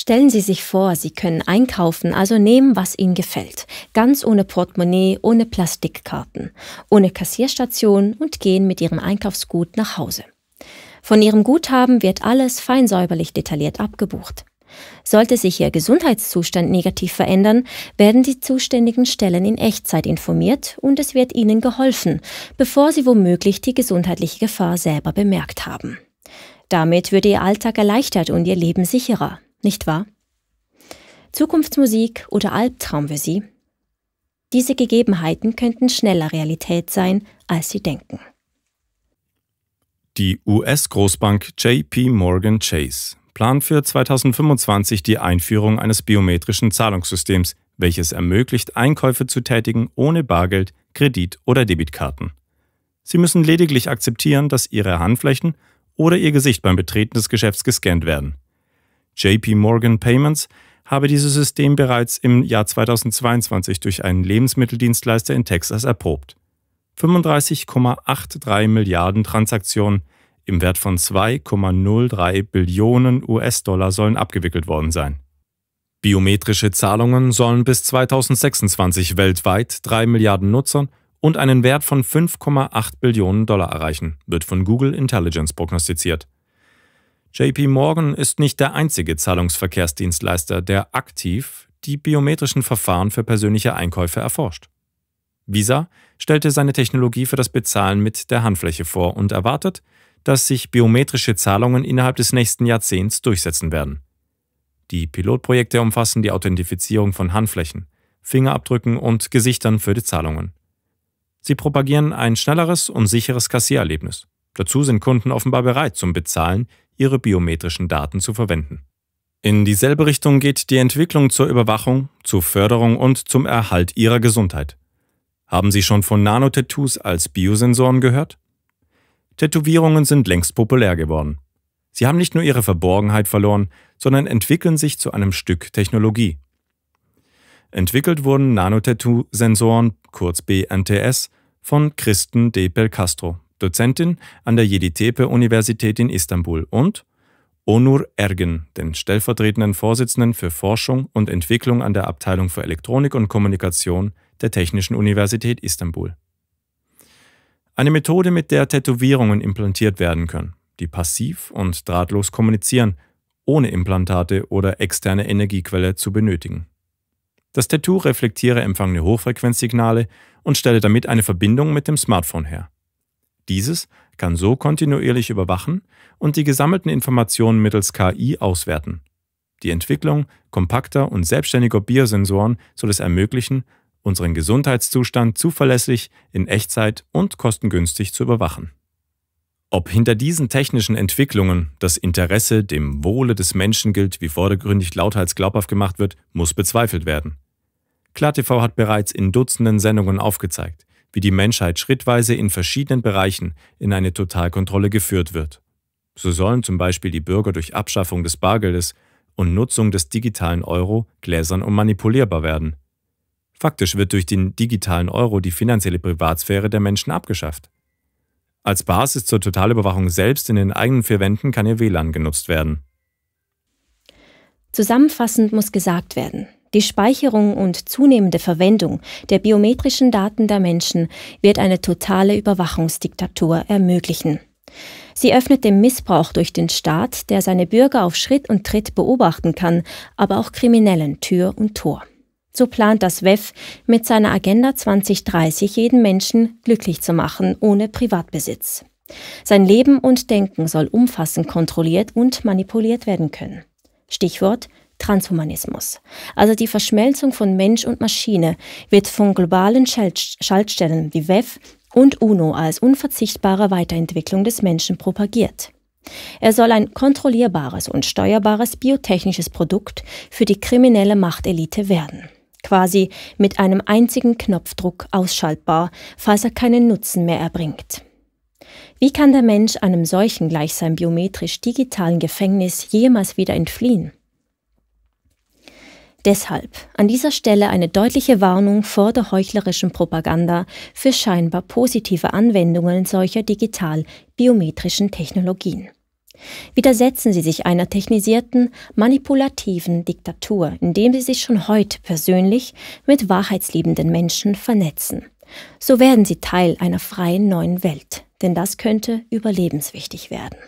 Stellen Sie sich vor, Sie können einkaufen, also nehmen, was Ihnen gefällt. Ganz ohne Portemonnaie, ohne Plastikkarten, ohne Kassierstation und gehen mit Ihrem Einkaufsgut nach Hause. Von Ihrem Guthaben wird alles fein säuberlich detailliert abgebucht. Sollte sich Ihr Gesundheitszustand negativ verändern, werden die zuständigen Stellen in Echtzeit informiert und es wird Ihnen geholfen, bevor Sie womöglich die gesundheitliche Gefahr selber bemerkt haben. Damit würde Ihr Alltag erleichtert und Ihr Leben sicherer nicht wahr? Zukunftsmusik oder Albtraum für Sie? Diese Gegebenheiten könnten schneller Realität sein, als Sie denken. Die US-Großbank JP Morgan Chase plant für 2025 die Einführung eines biometrischen Zahlungssystems, welches ermöglicht, Einkäufe zu tätigen ohne Bargeld, Kredit oder Debitkarten. Sie müssen lediglich akzeptieren, dass Ihre Handflächen oder Ihr Gesicht beim Betreten des Geschäfts gescannt werden. JP Morgan Payments habe dieses System bereits im Jahr 2022 durch einen Lebensmitteldienstleister in Texas erprobt. 35,83 Milliarden Transaktionen im Wert von 2,03 Billionen US-Dollar sollen abgewickelt worden sein. Biometrische Zahlungen sollen bis 2026 weltweit 3 Milliarden Nutzern und einen Wert von 5,8 Billionen Dollar erreichen, wird von Google Intelligence prognostiziert. JP Morgan ist nicht der einzige Zahlungsverkehrsdienstleister, der aktiv die biometrischen Verfahren für persönliche Einkäufe erforscht. Visa stellte seine Technologie für das Bezahlen mit der Handfläche vor und erwartet, dass sich biometrische Zahlungen innerhalb des nächsten Jahrzehnts durchsetzen werden. Die Pilotprojekte umfassen die Authentifizierung von Handflächen, Fingerabdrücken und Gesichtern für die Zahlungen. Sie propagieren ein schnelleres und sicheres Kassiererlebnis. Dazu sind Kunden offenbar bereit zum Bezahlen ihre biometrischen Daten zu verwenden. In dieselbe Richtung geht die Entwicklung zur Überwachung, zur Förderung und zum Erhalt ihrer Gesundheit. Haben Sie schon von Nanotattoos als Biosensoren gehört? Tätowierungen sind längst populär geworden. Sie haben nicht nur ihre Verborgenheit verloren, sondern entwickeln sich zu einem Stück Technologie. Entwickelt wurden Nanotattoo-Sensoren, kurz BNTS, von Kristen de Belcastro Dozentin an der Yeditepe-Universität in Istanbul und Onur Ergen, den stellvertretenden Vorsitzenden für Forschung und Entwicklung an der Abteilung für Elektronik und Kommunikation der Technischen Universität Istanbul. Eine Methode, mit der Tätowierungen implantiert werden können, die passiv und drahtlos kommunizieren, ohne Implantate oder externe Energiequelle zu benötigen. Das Tattoo reflektiere empfangene Hochfrequenzsignale und stelle damit eine Verbindung mit dem Smartphone her. Dieses kann so kontinuierlich überwachen und die gesammelten Informationen mittels KI auswerten. Die Entwicklung kompakter und selbstständiger Biosensoren soll es ermöglichen, unseren Gesundheitszustand zuverlässig, in Echtzeit und kostengünstig zu überwachen. Ob hinter diesen technischen Entwicklungen das Interesse dem Wohle des Menschen gilt, wie vordergründig lauthals glaubhaft gemacht wird, muss bezweifelt werden. KlarTV hat bereits in Dutzenden Sendungen aufgezeigt, wie die Menschheit schrittweise in verschiedenen Bereichen in eine Totalkontrolle geführt wird. So sollen zum Beispiel die Bürger durch Abschaffung des Bargeldes und Nutzung des digitalen Euro gläsern und manipulierbar werden. Faktisch wird durch den digitalen Euro die finanzielle Privatsphäre der Menschen abgeschafft. Als Basis zur Totalüberwachung selbst in den eigenen vier Wänden kann ihr WLAN genutzt werden. Zusammenfassend muss gesagt werden, die Speicherung und zunehmende Verwendung der biometrischen Daten der Menschen wird eine totale Überwachungsdiktatur ermöglichen. Sie öffnet dem Missbrauch durch den Staat, der seine Bürger auf Schritt und Tritt beobachten kann, aber auch Kriminellen Tür und Tor. So plant das WEF mit seiner Agenda 2030 jeden Menschen glücklich zu machen, ohne Privatbesitz. Sein Leben und Denken soll umfassend kontrolliert und manipuliert werden können. Stichwort Transhumanismus, also die Verschmelzung von Mensch und Maschine, wird von globalen Schaltstellen wie WEF und UNO als unverzichtbare Weiterentwicklung des Menschen propagiert. Er soll ein kontrollierbares und steuerbares biotechnisches Produkt für die kriminelle Machtelite werden, quasi mit einem einzigen Knopfdruck ausschaltbar, falls er keinen Nutzen mehr erbringt. Wie kann der Mensch einem solchen gleichsam biometrisch digitalen Gefängnis jemals wieder entfliehen? Deshalb an dieser Stelle eine deutliche Warnung vor der heuchlerischen Propaganda für scheinbar positive Anwendungen solcher digital-biometrischen Technologien. Widersetzen Sie sich einer technisierten, manipulativen Diktatur, indem Sie sich schon heute persönlich mit wahrheitsliebenden Menschen vernetzen. So werden Sie Teil einer freien neuen Welt, denn das könnte überlebenswichtig werden.